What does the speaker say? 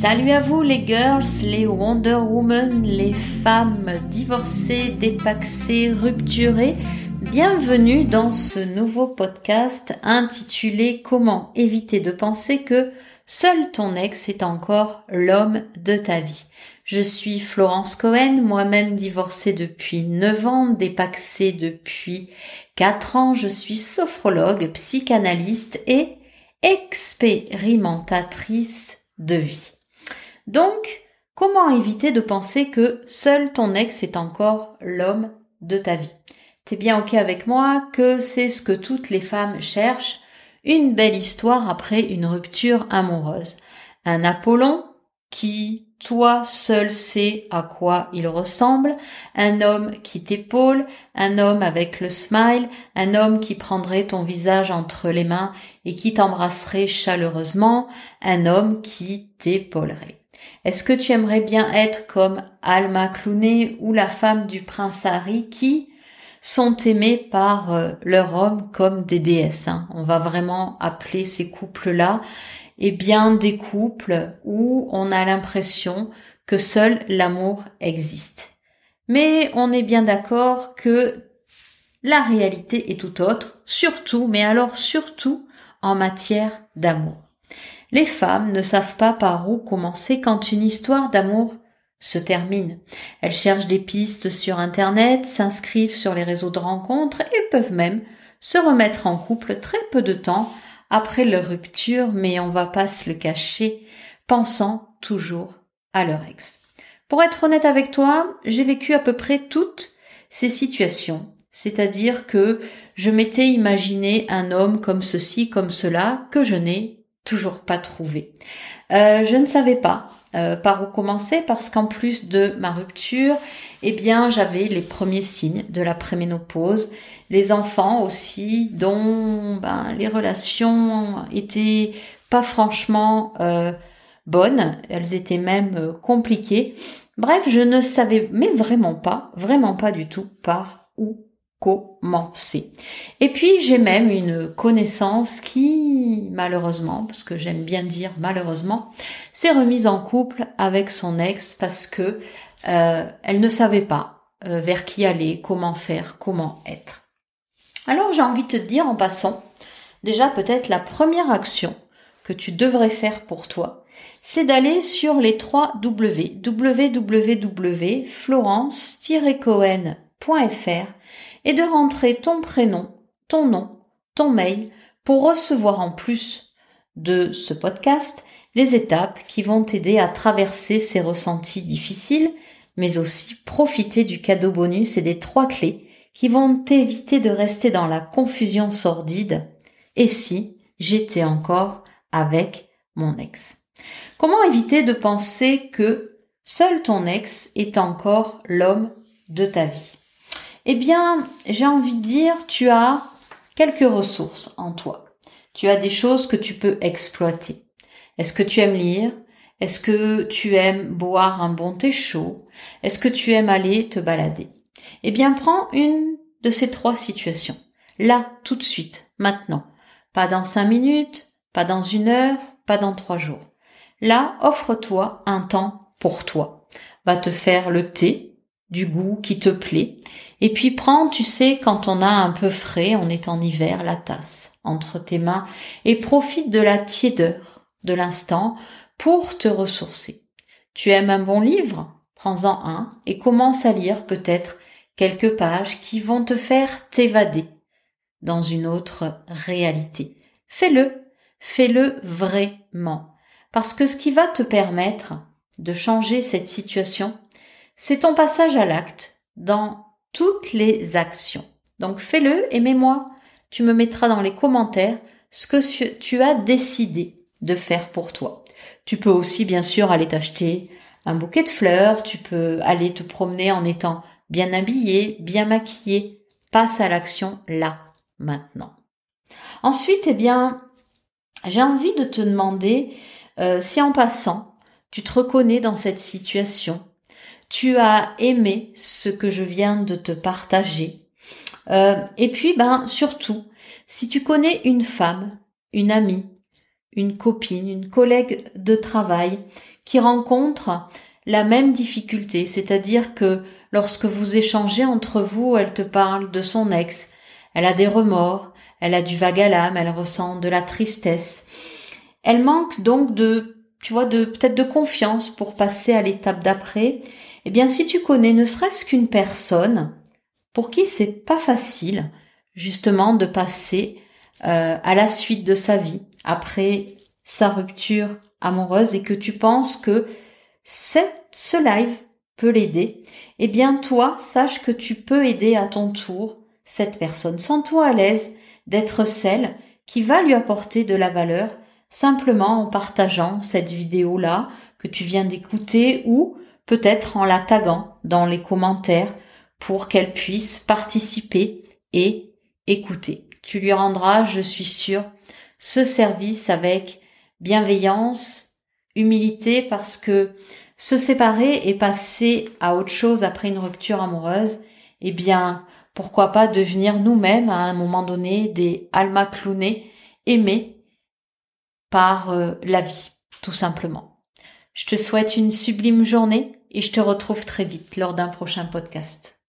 Salut à vous les girls, les Wonder Woman, les femmes divorcées, dépaxées, rupturées. Bienvenue dans ce nouveau podcast intitulé Comment éviter de penser que seul ton ex est encore l'homme de ta vie. Je suis Florence Cohen, moi-même divorcée depuis 9 ans, dépaxée depuis 4 ans. Je suis sophrologue, psychanalyste et expérimentatrice de vie. Donc, comment éviter de penser que seul ton ex est encore l'homme de ta vie T'es bien ok avec moi que c'est ce que toutes les femmes cherchent, une belle histoire après une rupture amoureuse. Un Apollon qui, toi seul sais à quoi il ressemble, un homme qui t'épaule, un homme avec le smile, un homme qui prendrait ton visage entre les mains et qui t'embrasserait chaleureusement, un homme qui t'épaulerait. Est-ce que tu aimerais bien être comme Alma Clooney ou la femme du prince Harry qui sont aimées par euh, leur homme comme des déesses hein? On va vraiment appeler ces couples-là eh bien des couples où on a l'impression que seul l'amour existe. Mais on est bien d'accord que la réalité est tout autre, surtout, mais alors surtout en matière d'amour. Les femmes ne savent pas par où commencer quand une histoire d'amour se termine. Elles cherchent des pistes sur Internet, s'inscrivent sur les réseaux de rencontres et peuvent même se remettre en couple très peu de temps après leur rupture, mais on va pas se le cacher, pensant toujours à leur ex. Pour être honnête avec toi, j'ai vécu à peu près toutes ces situations. C'est-à-dire que je m'étais imaginé un homme comme ceci, comme cela, que je n'ai toujours pas trouvé. Euh, je ne savais pas euh, par où commencer parce qu'en plus de ma rupture, eh bien j'avais les premiers signes de la préménopause, les enfants aussi dont ben, les relations étaient pas franchement euh, bonnes, elles étaient même compliquées. Bref, je ne savais mais vraiment pas, vraiment pas du tout par où commencer. Et puis j'ai même une connaissance qui, malheureusement, parce que j'aime bien dire malheureusement, s'est remise en couple avec son ex parce que euh, elle ne savait pas euh, vers qui aller, comment faire, comment être. Alors j'ai envie de te dire en passant, déjà peut-être la première action que tu devrais faire pour toi, c'est d'aller sur les trois W, www.florence-cohen.fr et de rentrer ton prénom, ton nom, ton mail pour recevoir en plus de ce podcast les étapes qui vont t'aider à traverser ces ressentis difficiles, mais aussi profiter du cadeau bonus et des trois clés qui vont t'éviter de rester dans la confusion sordide. Et si j'étais encore avec mon ex Comment éviter de penser que seul ton ex est encore l'homme de ta vie eh bien, j'ai envie de dire, tu as quelques ressources en toi. Tu as des choses que tu peux exploiter. Est-ce que tu aimes lire Est-ce que tu aimes boire un bon thé chaud Est-ce que tu aimes aller te balader Eh bien, prends une de ces trois situations. Là, tout de suite, maintenant. Pas dans cinq minutes, pas dans une heure, pas dans trois jours. Là, offre-toi un temps pour toi. Va te faire le thé du goût qui te plaît. Et puis prends, tu sais, quand on a un peu frais, on est en hiver, la tasse entre tes mains et profite de la tiédeur de l'instant pour te ressourcer. Tu aimes un bon livre Prends-en un et commence à lire peut-être quelques pages qui vont te faire t'évader dans une autre réalité. Fais-le, fais-le vraiment. Parce que ce qui va te permettre de changer cette situation, c'est ton passage à l'acte dans toutes les actions. Donc fais-le et moi Tu me mettras dans les commentaires ce que tu as décidé de faire pour toi. Tu peux aussi bien sûr aller t'acheter un bouquet de fleurs, tu peux aller te promener en étant bien habillé, bien maquillé. Passe à l'action là, maintenant. Ensuite, eh bien, j'ai envie de te demander euh, si en passant, tu te reconnais dans cette situation tu as aimé ce que je viens de te partager. Euh, et puis, ben, surtout, si tu connais une femme, une amie, une copine, une collègue de travail qui rencontre la même difficulté, c'est-à-dire que lorsque vous échangez entre vous, elle te parle de son ex, elle a des remords, elle a du vague à l'âme, elle ressent de la tristesse. Elle manque donc de, tu vois, de peut-être de confiance pour passer à l'étape d'après eh bien, si tu connais ne serait-ce qu'une personne pour qui c'est pas facile, justement, de passer euh, à la suite de sa vie après sa rupture amoureuse et que tu penses que cette, ce live peut l'aider, eh bien, toi, sache que tu peux aider à ton tour cette personne. Sens-toi à l'aise d'être celle qui va lui apporter de la valeur simplement en partageant cette vidéo-là que tu viens d'écouter ou peut-être en la taguant dans les commentaires pour qu'elle puisse participer et écouter. Tu lui rendras, je suis sûre, ce service avec bienveillance, humilité, parce que se séparer et passer à autre chose après une rupture amoureuse, eh bien, pourquoi pas devenir nous-mêmes à un moment donné des alma clownés aimés par euh, la vie, tout simplement. Je te souhaite une sublime journée et je te retrouve très vite lors d'un prochain podcast.